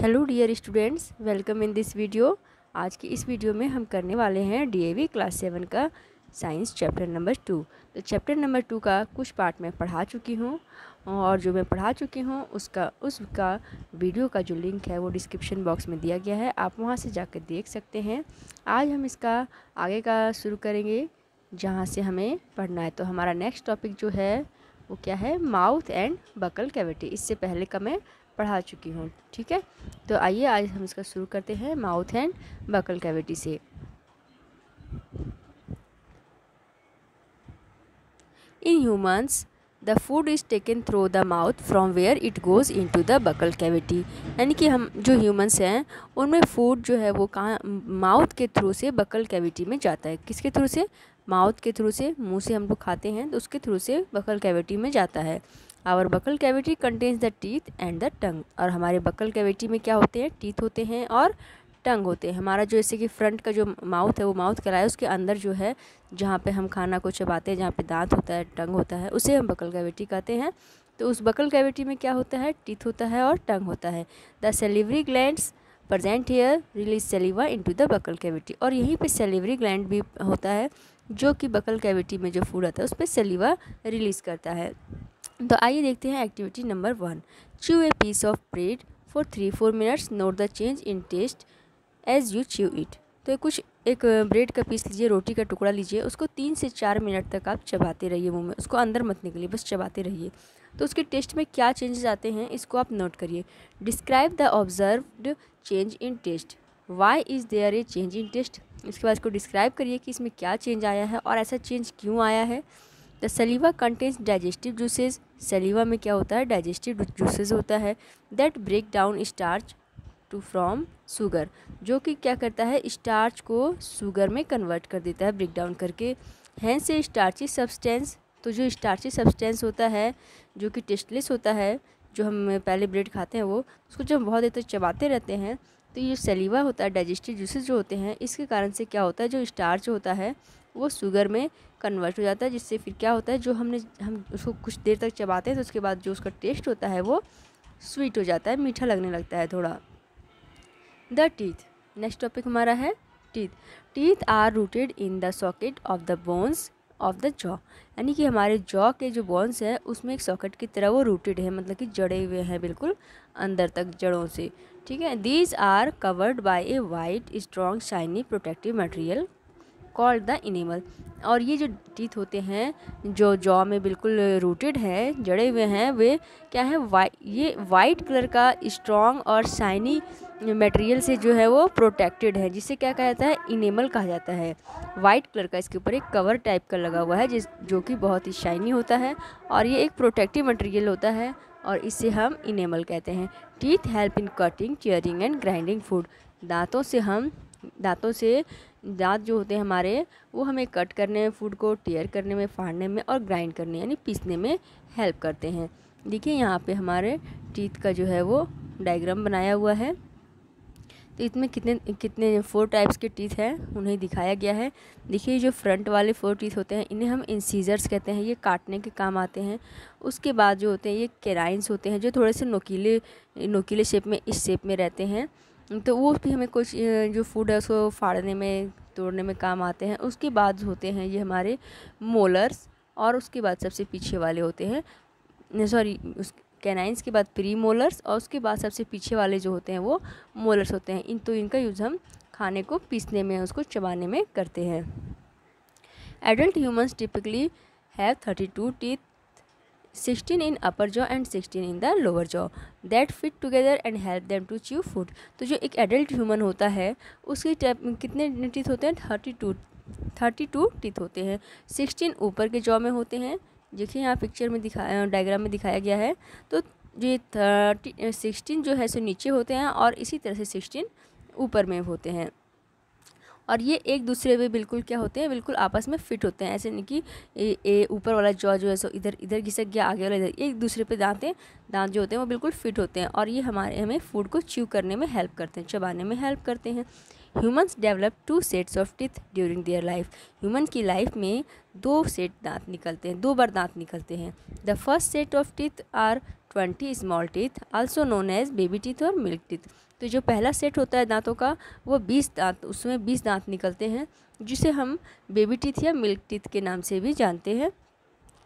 hello dear students welcome in this video आज की इस वीडियो में हम करने वाले हैं डीएवी क्लास सेवन का साइंस चैप्टर नंबर टू तो चैप्टर नंबर टू का कुछ पार्ट मैं पढ़ा चुकी हूँ और जो मैं पढ़ा चुकी हूँ उसका उसका वीडियो का जो लिंक है वो डिस्क्रिप्शन बॉक्स में दिया गया है आप वहाँ से जा देख सकते हैं आज हम इसका आगे का शुरू करेंगे जहाँ से हमें पढ़ना है तो हमारा नेक्स्ट टॉपिक जो है वो क्या है माउथ एंड बकल कैविटी इससे पहले का मैं पढ़ा चुकी हूँ ठीक है तो आइए आज हम इसका शुरू करते हैं माउथ एंड बकल कैविटी से in humans the food is taken through the mouth from where it goes into the buccal cavity यानी कि हम जो ह्यूमन्स हैं उनमें फूड जो है वो कहाँ माउथ के थ्रू से बकल कैविटी में जाता है किसके थ्रू से माउथ के थ्रू से मुंह से हम लोग खाते हैं तो उसके थ्रू से बकल कैविटी में जाता है our buccal cavity contains the teeth and the tongue और हमारे बकल कैविटी में क्या होते हैं टीथ होते हैं और टंग होते हैं हमारा जो जैसे कि फ्रंट का जो माउथ है वो माउथ कहलाया उसके अंदर जो है जहाँ पे हम खाना को चबाते हैं जहाँ पे दांत होता है टंग होता है उसे हम बकल कैविटी कहते हैं तो उस बकल कैविटी में क्या होता है टीथ होता है और टंग होता है the salivary glands present here release saliva to the buccal cavity और यहीं पर सेलिवरी ग्लैंड भी होता है जो कि बकल कैविटी में जो फूड आता है उस पर सेलिवा रिलीज़ करता है तो आइए देखते हैं activity number one chew a piece of bread for three four minutes note the change in taste as you chew it तो कुछ एक ब्रेड का पीस लीजिए रोटी का टुकड़ा लीजिए उसको तीन से चार मिनट तक आप चबाते रहिए मुंह में उसको अंदर मत निकलिए बस चबाते रहिए तो उसके टेस्ट में क्या चेंजेस आते हैं इसको आप नोट करिए describe the observed change in taste why is there a change in taste इसके बाद इसको डिस्क्राइब करिए कि इसमें क्या चेंज आया है और ऐसा चेंज क्यों आया है the saliva contains digestive juices saliva में क्या होता है डाइजेस्टिव जूसेज होता है that break down starch to from sugar जो कि क्या करता है स्टार्च को सुगर में कन्वर्ट कर देता है ब्रेक डाउन करके हैं से स्टार्ची सब्सटेंस तो जो स्टार्ची सब्सटेंस होता है जो कि टेस्टलेस होता है जो हम पहले ब्रेड खाते हैं वो उसको जब बहुत देर तक चबाते रहते हैं तो ये सलीवा होता है डाइजेस्टिव जूसेज जो होते हैं इसके कारण से क्या होता है जो स्टार्च होता है वो शुगर में कन्वर्ट हो जाता है जिससे फिर क्या होता है जो हमने हम उसको कुछ देर तक चबाते हैं तो उसके बाद जो उसका टेस्ट होता है वो स्वीट हो जाता है मीठा लगने लगता है थोड़ा द टीथ नेक्स्ट टॉपिक हमारा है teeth teeth are rooted in the socket of the bones of the jaw यानी कि हमारे जॉ के जो बोन्स हैं उसमें एक सॉकेट की तरह वो रूटेड है मतलब कि जड़े हुए हैं बिल्कुल अंदर तक जड़ों से ठीक है these are covered by a white strong shiny protective material called the enamel और ये जो टीथ होते हैं जो जॉ में बिल्कुल रूटेड है जड़े हुए हैं वे क्या है वाइ ये वाइट कलर का स्ट्रॉन्ग और शाइनी मटेरियल से जो है वो प्रोटेक्टेड है जिसे क्या कहा जाता है इनेमल कहा जाता है वाइट कलर का इसके ऊपर एक कवर टाइप का लगा हुआ है जिस जो कि बहुत ही शाइनी होता है और ये एक प्रोटेक्टिव मटेरियल होता है और इसे हम इनेमल कहते हैं teeth help in cutting chewing and grinding food दांतों से हम दांतों से दांत जो होते हैं हमारे वो हमें कट करने में फूड को टेयर करने में फाड़ने में और ग्राइंड करने यानी पीसने में हेल्प करते हैं देखिए यहाँ पे हमारे टीथ का जो है वो डायग्राम बनाया हुआ है तो इसमें कितने कितने फोर टाइप्स के टीथ हैं उन्हें दिखाया गया है देखिए जो फ्रंट वाले फोर टीथ होते हैं इन्हें हम इंसीजर्स कहते हैं ये काटने के काम आते हैं उसके बाद जो होते हैं ये केराइंस होते हैं जो थोड़े से नोकीले नोकीले शेप में इस शेप में रहते हैं तो वो भी हमें कुछ जो फूड है उसको फाड़ने में तोड़ने में काम आते हैं उसके बाद होते हैं ये हमारे मोलर्स और उसके बाद सबसे पीछे वाले होते हैं सॉरी उस कैनाइंस के बाद प्री मोलर्स और उसके बाद सबसे पीछे वाले जो होते हैं वो मोलर्स होते हैं इन तो इनका यूज़ हम खाने को पीसने में उसको चबाने में करते हैं adult humans typically have thirty two teeth 16 in upper jaw and 16 in the lower jaw that fit together and help them to chew food तो जो एक एडल्ट ह्यूमन होता है उसके कितने टीथ होते हैं thirty two thirty two teeth होते हैं सिक्सटीन ऊपर के जॉ में होते हैं देखिए यहाँ पिक्चर में दिखाया डायग्राम में दिखाया गया है तो ये थर्टी सिक्सटीन जो है सो नीचे होते हैं और इसी तरह से सिक्सटीन ऊपर में होते हैं और ये एक दूसरे में बिल्कुल क्या होते हैं बिल्कुल आपस में फिट होते हैं ऐसे नहीं कि ए ऊपर वाला जॉ जो है सो इधर इधर घिसक गया आगे वाला इधर एक दूसरे पे हैं दांत जो होते हैं वो बिल्कुल फिट होते हैं और ये हमारे हमें फूड को च्यू करने में हेल्प करते हैं चबाने में हेल्प करते हैं humans develop two sets of teeth during their life human की लाइफ में दो सेट दांत निकलते हैं दो बार दांत निकलते हैं the first set of teeth are twenty small teeth also known as baby teeth और मिल्क टिथ तो जो पहला सेट होता है दांतों का वो बीस दांत उसमें बीस दांत निकलते हैं जिसे हम बेबी टीथ या मिल्क टिथ के नाम से भी जानते हैं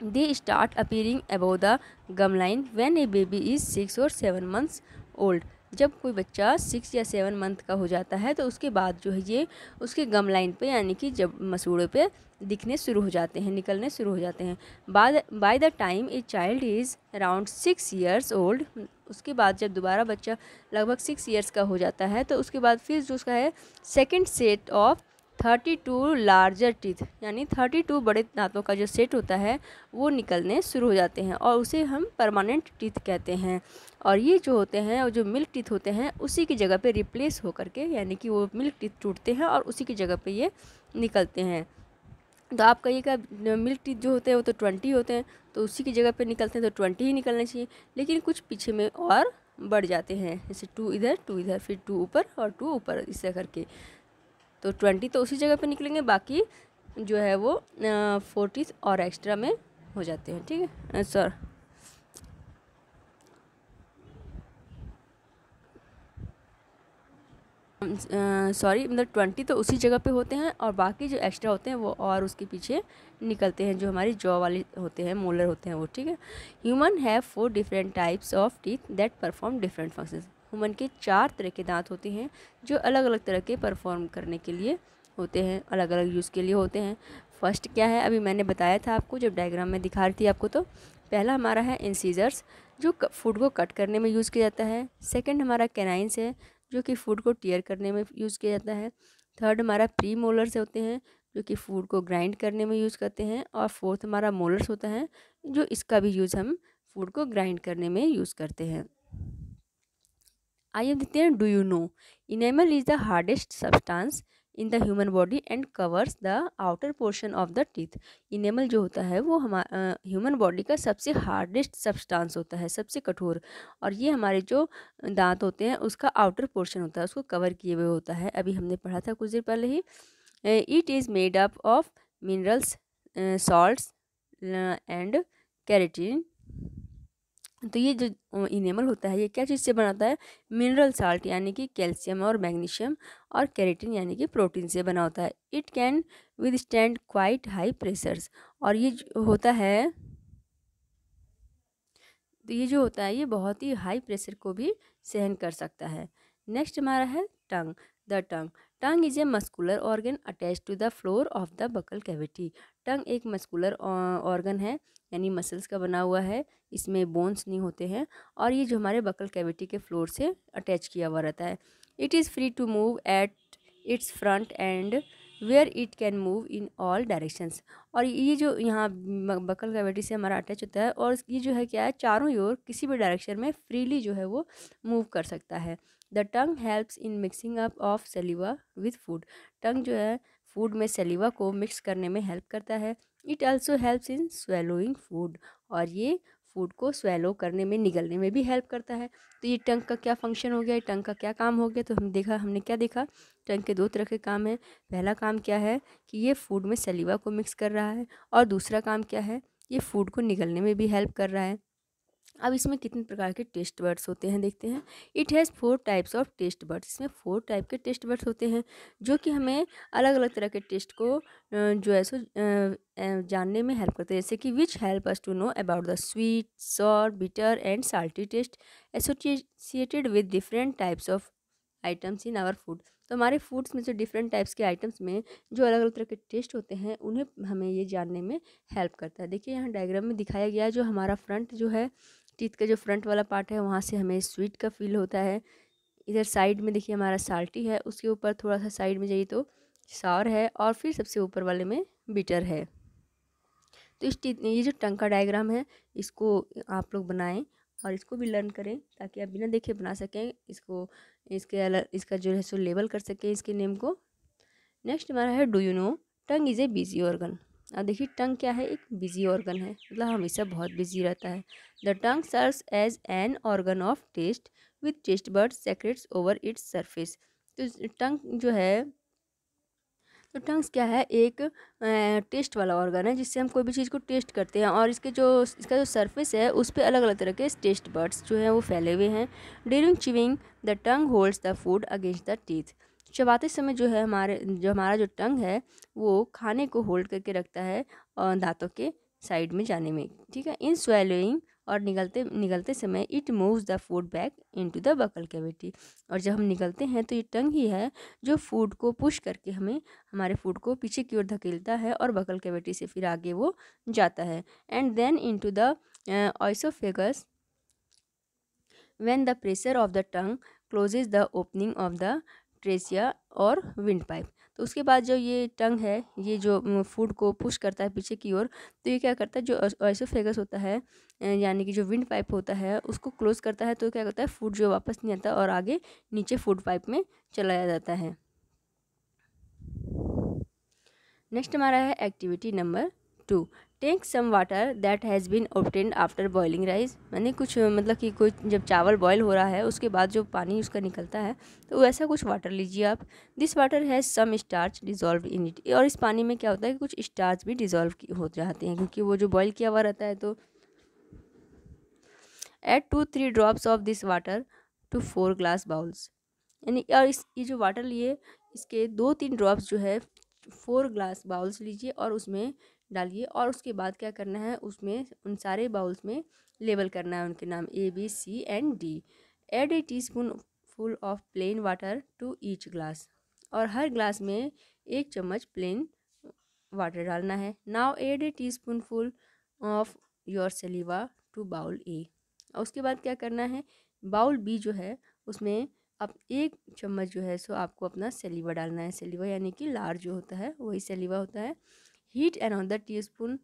they start appearing about the gum line when a baby is six और सेवन मंथ्स ओल्ड जब कोई बच्चा सिक्स या सेवन मंथ का हो जाता है तो उसके बाद जो है ये उसके गम लाइन पे यानी कि जब मसूड़े पे दिखने शुरू हो जाते हैं निकलने शुरू हो जाते हैं बाद by the time a child is around six years old उसके बाद जब दोबारा बच्चा लगभग सिक्स ईयर्स का हो जाता है तो उसके बाद फिर जो उसका है second set of thirty two larger teeth यानी थर्टी टू बड़े दांतों का जो सेट होता है वो निकलने शुरू हो जाते हैं और उसे हम परमानेंट टीथ कहते हैं और ये जो होते हैं और जो मिल्क टीथ होते हैं उसी की जगह पे रिप्लेस होकर के यानी कि वो मिल्क टीथ टूटते हैं और उसी की जगह पे ये निकलते हैं तो आप कहिएगा मिल्क टीथ जो होते हैं वो तो ट्वेंटी होते हैं तो उसी की जगह पर निकलते हैं तो ट्वेंटी ही निकलने चाहिए लेकिन कुछ पीछे में और बढ़ जाते हैं जैसे टू इधर टू इधर फिर टू ऊपर और टू ऊपर इस तरह करके तो ट्वेंटी तो उसी जगह पे निकलेंगे बाकी जो है वो फोर्टी और एक्स्ट्रा में हो जाते हैं ठीक है सर सॉरी मतलब ट्वेंटी तो उसी जगह पे होते हैं और बाकी जो एक्स्ट्रा होते हैं वो और उसके पीछे निकलते हैं जो हमारी जॉ वाले होते हैं मोलर होते हैं वो ठीक है human have four different types of teeth that perform different functions human के चार तरह के दांत होते हैं जो अलग अलग तरह के परफॉर्म करने के लिए होते हैं अलग अलग यूज़ के लिए होते हैं फर्स्ट क्या है अभी मैंने बताया था आपको जब डायग्राम में दिखा रही थी आपको तो पहला हमारा है इंसीजर्स जो फूड को कट करने में यूज़ किया जाता है सेकेंड हमारा कैनाइंस है जो कि फूड को टीयर करने में यूज़ किया जाता है थर्ड हमारा प्री मोलर्स होते हैं जो कि फूड को ग्राइंड करने में यूज़ करते हैं और फोर्थ हमारा मोलर्स होता है जो इसका भी यूज़ हम फूड को ग्राइंड करने में यूज़ करते हैं आइए अब देखते हैं do you know enamel is the hardest substance in the human body and covers the outer portion of the teeth enamel जो होता है वो हमारा ह्यूमन बॉडी का सबसे हार्डेस्ट सब्सटेंस होता है सबसे कठोर और ये हमारे जो दांत होते हैं उसका आउटर पोर्शन होता है उसको कवर किए हुए होता है अभी हमने पढ़ा था कुछ देर पहले ही it is made up of minerals salts and keratin तो ये जो इनेमल होता है ये क्या चीज़ से बनाता है मिनरल साल्ट यानी कि कैल्शियम और मैग्नीशियम और कैरेटिन यानी कि प्रोटीन से बना होता है it can withstand quite high pressures और ये होता है तो ये जो होता है ये बहुत ही हाई प्रेशर को भी सहन कर सकता है नेक्स्ट हमारा है tongue the tongue tongue is a muscular organ attach to the floor of the buccal cavity tongue एक मस्कुलर ऑर्गन है यानी मसल्स का बना हुआ है इसमें बोन्स नहीं होते हैं और ये जो हमारे बकल कैविटी के फ्लोर से अटैच किया हुआ रहता है it is free to move at its front end where it can move in all directions और ये जो यहाँ बकल कैविटी से हमारा अटैच होता है और ये जो है क्या है चारों ओर किसी भी डायरेक्शन में फ्रीली जो है वो मूव कर सकता है the tongue helps in mixing up of saliva with food tongue जो है फूड में सेलिवा को मिक्स करने में हेल्प करता है it also helps in swallowing food और ये फूड को स्वेलो करने में निगलने में भी हेल्प करता है तो ये टंग का क्या फंक्शन हो गया टंग का क्या काम हो गया तो हम देखा हमने क्या देखा टंग के दो तरह के काम हैं पहला काम क्या है कि ये फूड में सेलिवा को मिक्स कर रहा है और दूसरा काम क्या है ये फूड को निगलने में भी हेल्प कर रहा है अब इसमें कितने प्रकार के टेस्ट बर्ड्स होते हैं देखते हैं it has four types of taste buds इसमें फोर टाइप के टेस्ट बर्ड्स होते हैं जो कि हमें अलग अलग तरह के टेस्ट को जो है सो जानने में हेल्प करते हैं जैसे कि which help us to know about the sweet sour bitter and salty taste associated with different types of items in our food तो हमारे फूड्स में जो डिफरेंट टाइप्स के आइटम्स में जो अलग अलग तरह के टेस्ट होते हैं उन्हें हमें ये जानने में हेल्प करता है देखिए यहाँ डायग्राम में दिखाया गया है जो हमारा फ्रंट जो है टीथ का जो फ्रंट वाला पार्ट है वहाँ से हमें स्वीट का फील होता है इधर साइड में देखिए हमारा साल्टी है उसके ऊपर थोड़ा सा साइड में जाइए तो सावर है और फिर सबसे ऊपर वाले में बिटर है तो इस ये जो टंका डायग्राम है इसको आप लोग बनाएं और इसको भी लर्न करें ताकि आप बिना देखे बना सकें इसको इसके इसका जो है सो लेबल कर सकें इसके नेम को नेक्स्ट हमारा है do you know tongue is a busy organ अब देखिए टंग क्या है एक बिजी ऑर्गन है मतलब हमेशा बहुत बिजी रहता है the tongue serves as an organ of taste with taste बर्ड सेक्रेट्स ओवर इट्स सरफेस तो टंग जो है तो टंग्स क्या है एक टेस्ट वाला ऑर्गन है जिससे हम कोई भी चीज़ को टेस्ट करते हैं और इसके जो इसका जो सरफेस है उस पर अलग अलग तरह के टेस्ट बर्ड्स जो है वो फैले हुए हैं during chewing the tongue holds the food against the teeth चबाते समय जो है हमारे जो हमारा जो टंग है वो खाने को होल्ड करके रखता है दांतों के साइड में जाने में ठीक है इन स्वेलोइंग और निकलते निकलते समय it moves the food back into the buccal cavity और जब हम निकलते हैं तो ये टंग ही है जो फूड को पुश करके हमें हमारे फूड को पीछे की ओर धकेलता है और बकल कैविटी से फिर आगे वो जाता है and then into the oesophagus the pressure of the tongue closes the opening of the trachea और विंड पाइप तो उसके बाद जो ये टंग है ये जो फूड को पुश करता है पीछे की ओर तो ये क्या करता है जो ऑइसोफेगस होता है यानी कि जो विंड पाइप होता है उसको क्लोज करता है तो क्या करता है फूड जो वापस नहीं आता और आगे नीचे फूड पाइप में चलाया जाता है नेक्स्ट हमारा है activity number two take some water that has been obtained after boiling rice मैंने कुछ मतलब कि कोई जब चावल बॉयल हो रहा है उसके बाद जो पानी उसका निकलता है तो वैसा कुछ वाटर लीजिए आप this water has some starch dissolve in it और इस पानी में क्या होता है कि कुछ स्टार्च भी डिजॉल्व हो जाते हैं क्योंकि वो जो बॉयल किया हुआ रहता है तो add two three drops of this water to four glass bowls यानी और इस ये जो वाटर लिए इसके दो तीन ड्रॉप्स जो है फोर ग्लास बाउल्स लीजिए और उसमें डालिए और उसके बाद क्या करना है उसमें उन सारे बाउल्स में लेबल करना है उनके नाम A B C and D add a teaspoon full of plain water to each glass और हर ग्लास में एक चम्मच प्लेन वाटर डालना है now add a teaspoon full of your saliva to bowl A और उसके बाद क्या करना है बाउल बी जो है उसमें अब एक चम्मच जो है सो आपको अपना सलीवा डालना है सलीवा यानी कि लार जो होता है वही सलीवा होता है heat another teaspoon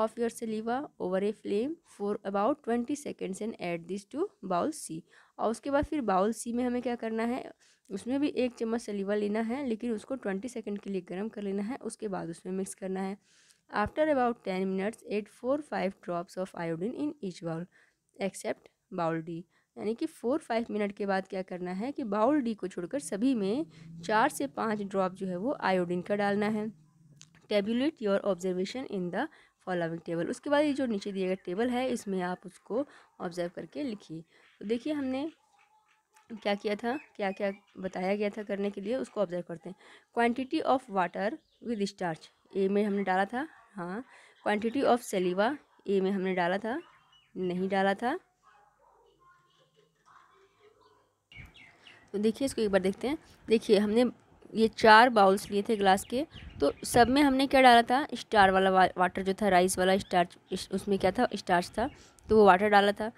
of your saliva over a flame for about twenty seconds and add this to bowl C और उसके बाद फिर बाउल सी में हमें क्या करना है उसमें भी एक चम्मच सलीवा लेना है लेकिन उसको ट्वेंटी सेकेंड के लिए गर्म कर लेना है उसके बाद उसमें मिक्स करना है after about ten minutes add four five drops of iodine in each bowl except bowl D यानी कि फोर फाइव मिनट के बाद क्या करना है कि बाउल डी को छोड़कर सभी में चार से पाँच ड्रॉप जो है वो आयोडीन का डालना है tabulate your observation in the following table उसके बाद ये जो नीचे दिए गए टेबल है इसमें आप उसको ऑब्जर्व करके लिखिए तो देखिए हमने क्या किया था क्या क्या बताया गया था करने के लिए उसको ऑब्जर्व करते हैं quantity of water with starch A में हमने डाला था हाँ क्वांटिटी ऑफ सेलिवा ए में हमने डाला था नहीं डाला था तो देखिए इसको एक बार देखते हैं देखिए हमने ये चार बाउल्स लिए थे ग्लास के तो सब में हमने क्या डाला था स्टार वाला वा, वाटर जो था राइस वाला स्टार्च उसमें क्या था स्टार्च था तो वो वाटर डाला था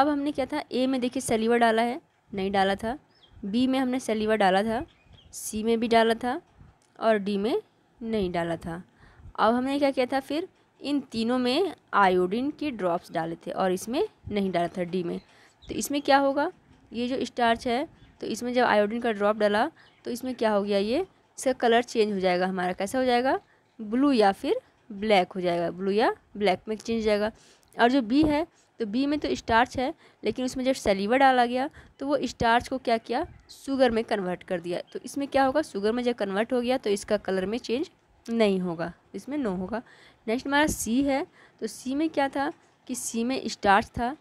अब हमने क्या था ए में देखिए सलीवा डाला है नहीं डाला था बी में हमने सलीवा डाला था सी में भी डाला था और डी में नहीं डाला था अब हमने क्या किया था फिर इन तीनों में आयोडीन के ड्रॉप्स डाले थे और इसमें नहीं डाला था डी में तो इसमें क्या होगा ये जो स्टार्च है तो इसमें जब आयोडीन का ड्रॉप डाला तो इसमें क्या हो गया ये इसका कलर चेंज हो जाएगा हमारा कैसा हो जाएगा ब्लू या फिर ब्लैक हो जाएगा ब्लू या ब्लैक में चेंज हो जाएगा और जो बी है तो बी में तो स्टार्च है लेकिन उसमें जब सलीवर डाला गया तो वो स्टार्च को क्या किया शुगर में कन्वर्ट कर दिया तो इसमें क्या होगा शुगर में जब कन्वर्ट हो गया तो इसका कलर में चेंज नहीं होगा इसमें नो होगा नेक्स्ट हमारा सी है तो सी में क्या था कि सी में स्टार्च था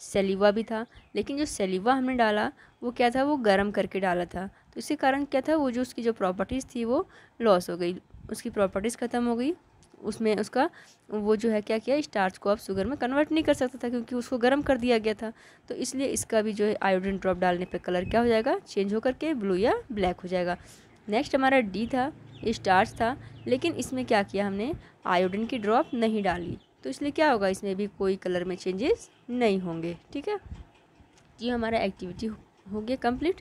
सलीवा भी था लेकिन जो सलीवा हमने डाला वो क्या था वो गर्म करके डाला था तो इसके कारण क्या था वो जो उसकी जो प्रॉपर्टीज़ थी वो लॉस हो गई उसकी प्रॉपर्टीज़ ख़त्म हो गई उसमें उसका वो जो है क्या किया स्टार्च को आप शुगर में कन्वर्ट नहीं कर सकता था क्योंकि उसको गर्म कर दिया गया था तो इसलिए इसका भी जो है आयोडीन ड्रॉप डालने पर कलर क्या हो जाएगा चेंज होकर के ब्लू या ब्लैक हो जाएगा नेक्स्ट हमारा डी था स्टार्च था लेकिन इसमें क्या किया हमने आयोडीन की ड्रॉप नहीं डाली तो इसलिए क्या होगा इसमें भी कोई कलर में चेंजेस नहीं होंगे ठीक है ये हमारा एक्टिविटी हो गया कंप्लीट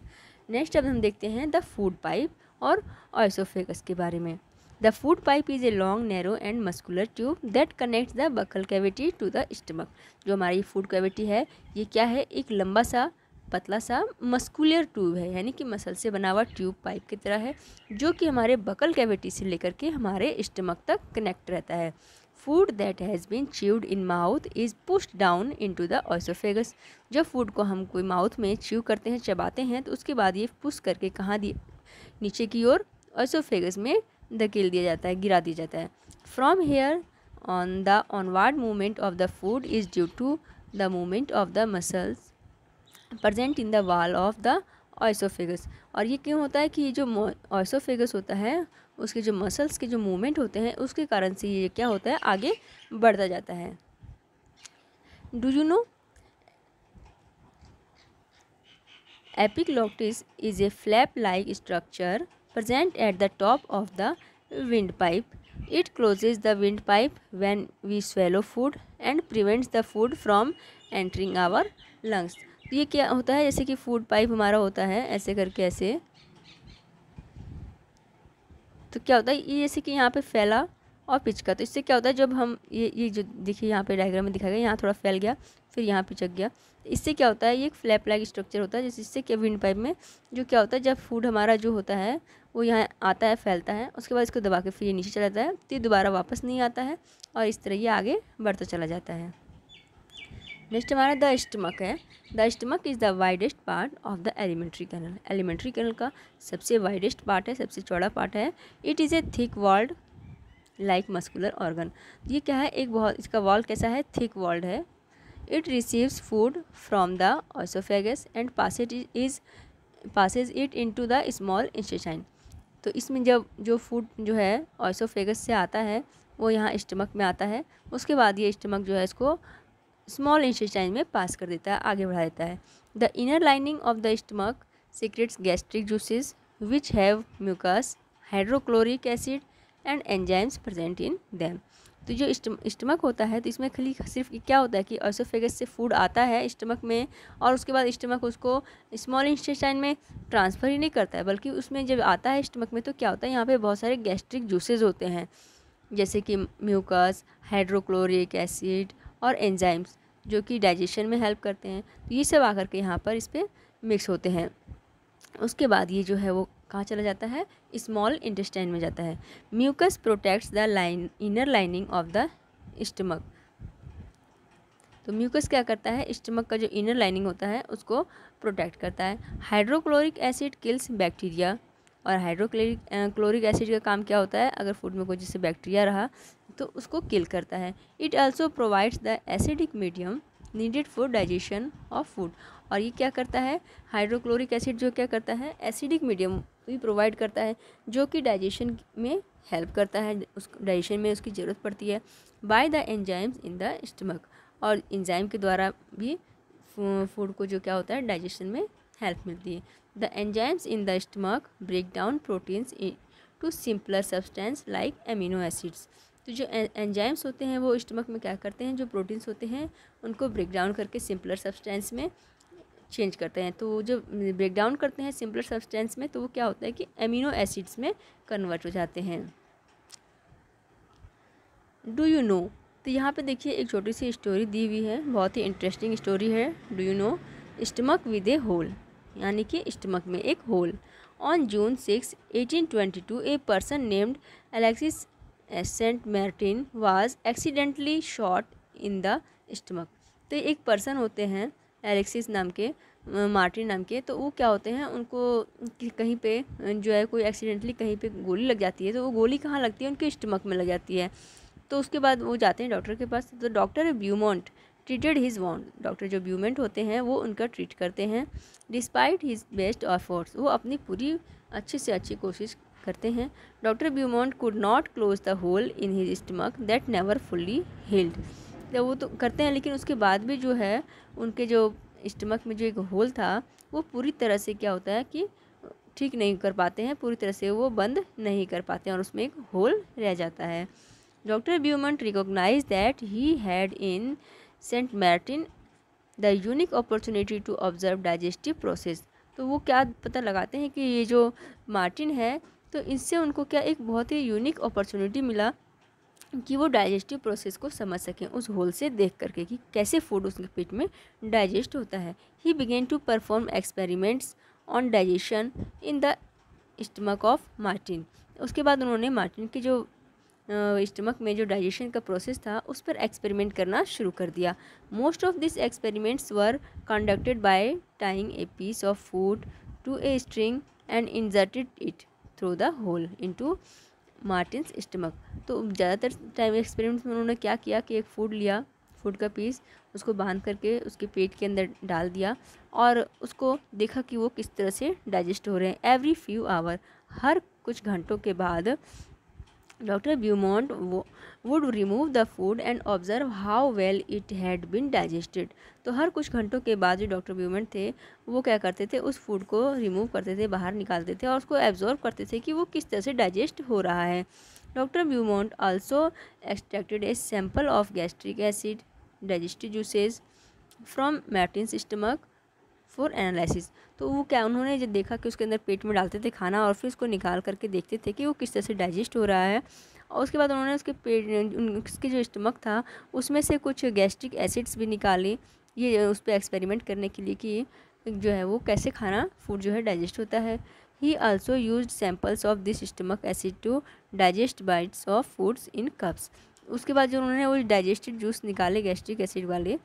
नेक्स्ट अब हम देखते हैं द फूड पाइप और ऑयसोफेगस के बारे में the food pipe is a long narrow and muscular tube that connect the buccal cavity to the stomach जो हमारी फूड कैविटी है ये क्या है एक लंबा सा पतला सा मस्कुलर ट्यूब है यानी कि मसल से बना हुआ ट्यूब पाइप की तरह है जो कि हमारे बकल कैविटी से लेकर के हमारे स्टमक तक कनेक्ट रहता है food that has been chewed in mouth is pushed down into the oesophagus जब फूड को हम कोई माउथ में च्यू करते हैं चबाते हैं तो उसके बाद ये पुश करके कहाँ दिए नीचे की ओर ऑसोफेगस में धकेल दिया जाता है गिरा दिया जाता है from here on the onward movement of the food is due to the movement of the muscles present in the wall of the oesophagus और ये क्यों होता है कि ये जो ऑइसोफिगस होता है उसके जो मसल्स के जो मूवमेंट होते हैं उसके कारण से ये क्या होता है आगे बढ़ता जाता है do you know epiglottis is a flap like structure present at the top of the windpipe it closes the windpipe when we swallow food and prevents the food from entering our lungs तो ये क्या होता है जैसे कि food pipe हमारा होता है ऐसे करके ऐसे तो क्या होता है ये जैसे कि यहाँ पे फैला और पिचका तो इससे क्या होता है जब हम ये ये जो देखिए यहाँ पे डायग्राम में दिखाया गया यहाँ थोड़ा फैल गया फिर यहाँ पिचक गया इससे क्या होता है ये एक फ्लैप लाइक स्ट्रक्चर होता है जिससे कि विंड पाइप में जो क्या होता है जब फूड हमारा जो होता है वो यहाँ आता है फैलता है उसके बाद इसको दबा के फिर ये नीचे चला जाता है तो ये दोबारा वापस नहीं आता है और इस तरह ये आगे बढ़ता चला जाता है नेक्स्ट हमारा द स्टमक है the stomach is the widest part of the alimentary canal alimentary canal का सबसे वाइडेस्ट पार्ट है सबसे चौड़ा पार्ट है it is a thick walled like muscular organ ये क्या है एक बहुत इसका वॉल कैसा है थिक वॉल्ड है it receives food from the oesophagus and passes is pass it into the small intestine तो इसमें जब जो फूड जो है ऑसोफेगस से आता है वो यहाँ स्टमक में आता है उसके बाद ये स्टमक जो है इसको स्मॉल इंटेस्टाइन में पास कर देता है आगे बढ़ा देता है the inner lining of the stomach secretes gastric juices which have mucus hydrochloric acid and enzymes present in them तो जो स्टमक होता है तो इसमें खाली सिर्फ क्या होता है कि ऑसोफेगस से फूड आता है स्टमक में और उसके बाद स्टमक उसको स्मॉल इंस्टेस्टाइन में ट्रांसफ़र ही नहीं करता है बल्कि उसमें जब आता है स्टमक में तो क्या होता है यहाँ पे बहुत सारे गैस्ट्रिक जूसेज होते हैं जैसे कि म्यूकस हाइड्रोक्लोरिक एसिड और एंजाइम्स जो कि डाइजेशन में हेल्प करते हैं तो ये सब आकर के यहाँ पर इस पर मिक्स होते हैं उसके बाद ये जो है वो कहाँ चला जाता है स्मॉल इंटेस्टाइन में जाता है mucus protects the line inner lining of the stomach तो म्यूकस क्या करता है स्टमक का जो इनर लाइनिंग होता है उसको प्रोटेक्ट करता है हाइड्रोक्लोरिक एसिड किल्स बैक्टीरिया और हाइड्रोक्लोरिक क्लोरिक एसिड का काम क्या होता है अगर फूड में कोई जैसे बैक्टीरिया रहा तो उसको किल करता है it also provides the acidic medium needed for digestion of food और ये क्या करता है हाइड्रोक्लोरिक एसिड जो क्या करता है एसिडिक मीडियम भी प्रोवाइड करता है जो कि डाइजेशन में हेल्प करता है उस डाइजेशन में उसकी ज़रूरत पड़ती है by the enzymes in the stomach और एंजाइम के द्वारा भी फूड को जो क्या होता है डाइजेशन में हेल्प मिलती है the enzymes in the stomach break down proteins to simpler substance like amino acids तो जो एंजाइम्स होते हैं वो स्टमक में क्या करते हैं जो प्रोटीन्स होते हैं उनको ब्रेक डाउन करके सिंपलर सब्सटेंस में चेंज करते हैं तो जब ब्रेक डाउन करते हैं सिंपलर सब्सटेंस में तो वो क्या होता है कि अमीनो एसिड्स में कन्वर्ट हो जाते हैं डू यू नो तो यहाँ पे देखिए एक छोटी सी स्टोरी दी हुई है बहुत ही इंटरेस्टिंग स्टोरी है do you know stomach with a hole यानी कि स्टमक में एक hole on June six eighteen twenty two a person named Alexis Saint Martin was accidentally shot in the stomach तो एक पर्सन होते हैं एलेक्सिस नाम के मार्टिन नाम के तो वो क्या होते हैं उनको कहीं पे जो है कोई एक्सीडेंटली कहीं पे गोली लग जाती है तो वो गोली कहाँ लगती है उनके स्टमक में लग जाती है तो उसके बाद वो जाते हैं डॉक्टर के पास तो doctor Beaumont treated his wound doctor जो ब्यूमेंट होते हैं वो उनका ट्रीट करते हैं डिस्पाइट हिज बेस्ट एफर्ट्स वो अपनी पूरी अच्छे से अच्छी कोशिश करते हैं doctor Beaumont could not close the hole in his stomach that never fully healed वो तो करते हैं लेकिन उसके बाद भी जो है उनके जो स्टमक में जो एक होल था वो पूरी तरह से क्या होता है कि ठीक नहीं कर पाते हैं पूरी तरह से वो बंद नहीं कर पाते हैं और उसमें एक होल रह जाता है doctor Beaumont recognize that he had in Saint Martin the unique opportunity to observe digestive process तो वो क्या पता लगाते हैं कि ये जो मार्टिन है तो इससे उनको क्या एक बहुत ही यूनिक अपॉर्चुनिटी मिला कि वो डाइजेस्टिव प्रोसेस को समझ सकें उस होल से देख करके कि कैसे फूड उसके पेट में डाइजेस्ट होता है he began to perform experiments on digestion in the stomach of Martin उसके बाद उन्होंने मार्टिन के जो स्टमक में जो डाइजेशन का प्रोसेस था उस पर एक्सपेरिमेंट करना शुरू कर दिया most of this experiments were conducted by tying a piece of food to a string and inserted it through the hole into Martin stomach तो ज़्यादातर टाइम एक्सपेरिमेंट्स में उन्होंने क्या किया कि एक फूड लिया फूड का पीस उसको बांध करके उसके पेट के अंदर डाल दिया और उसको देखा कि वो किस तरह से डाइजेस्ट हो रहे हैं एवरी फ्यू आवर हर कुछ घंटों के बाद doctor Beaumont would remove the food and observe how well it had been digested तो हर कुछ घंटों के बाद जो डॉक्टर ब्यूमेंट थे वो क्या करते थे उस फूड को रिमूव करते थे बाहर निकालते थे और उसको एब्जॉर्व करते थे कि वो किस तरह से डाइजेस्ट हो रहा है doctor Beaumont also extracted a sample of gastric acid digestive juices from Martin stomach for analysis तो वो क्या उन्होंने जब देखा कि उसके अंदर पेट में डालते थे खाना और फिर उसको निकाल करके देखते थे कि वो किस तरह से डाइजेस्ट हो रहा है और उसके बाद उन्होंने उसके पेट उसके जो स्टमक था उसमें से कुछ गैस्ट्रिक एसिड्स भी निकाले ये उस पर एक्सपेरिमेंट करने के लिए कि जो है वो कैसे खाना फूड जो है डाइजेस्ट होता है he also use samples of this stomach acid to digest bites of foods in cups उसके बाद जो उन्होंने वो डाइजेस्टेड जूस निकाले गैस्ट्रिक एसिड वाले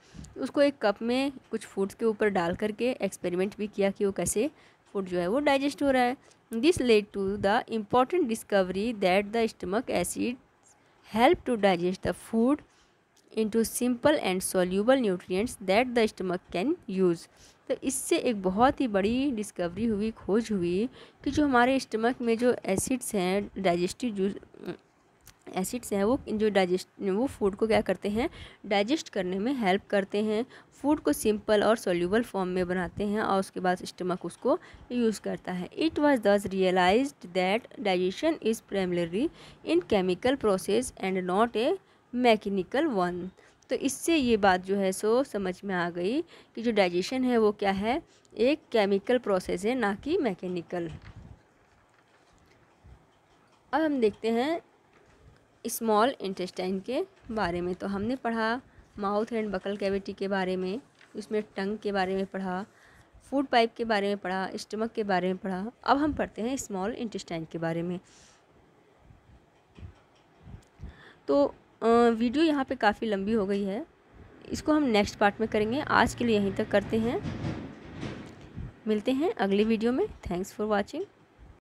उसको एक कप में कुछ फूड्स के ऊपर डाल करके एक्सपेरिमेंट भी किया कि वो कैसे फूड जो है वो डाइजेस्ट हो रहा है this led to the important discovery that the stomach acid help to digest the food into simple and soluble nutrients that the stomach can use तो इससे एक बहुत ही बड़ी डिस्कवरी हुई खोज हुई कि जो हमारे स्टमक में जो एसिड्स हैं डाइजेस्टिव जूस एसिड्स हैं वो जो डाइजेस्ट वो फूड को क्या करते हैं डाइजेस्ट करने में हेल्प करते हैं फूड को सिंपल और सोल्यूबल फॉर्म में बनाते हैं और उसके बाद स्टमक उसको यूज़ करता है it was thus realize that digestion is primary in chemical process and not a mechanical one तो इससे ये बात जो है सो समझ में आ गई कि जो डाइजेशन है वो क्या है एक केमिकल प्रोसेस है ना कि मैकेनिकल अब हम देखते हैं स्मॉल इंटेस्टाइन के बारे में तो हमने पढ़ा माउथ एंड बकल कैविटी के बारे में उसमें टंग के बारे में पढ़ा फूड पाइप के बारे में पढ़ा स्टमक के बारे में पढ़ा अब हम पढ़ते हैं स्मॉल इंटेस्टाइन के बारे में तो वीडियो यहाँ पे काफ़ी लंबी हो गई है इसको हम नेक्स्ट पार्ट में करेंगे आज के लिए यहीं तक करते हैं मिलते हैं अगली वीडियो में थैंक्स फॉर वॉचिंग